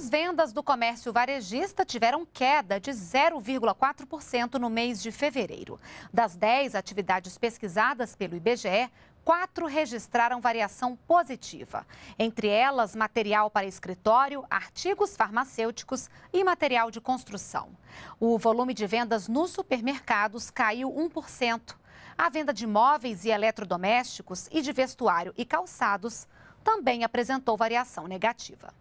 As vendas do comércio varejista tiveram queda de 0,4% no mês de fevereiro. Das 10 atividades pesquisadas pelo IBGE, quatro registraram variação positiva. Entre elas, material para escritório, artigos farmacêuticos e material de construção. O volume de vendas nos supermercados caiu 1%. A venda de móveis e eletrodomésticos e de vestuário e calçados também apresentou variação negativa.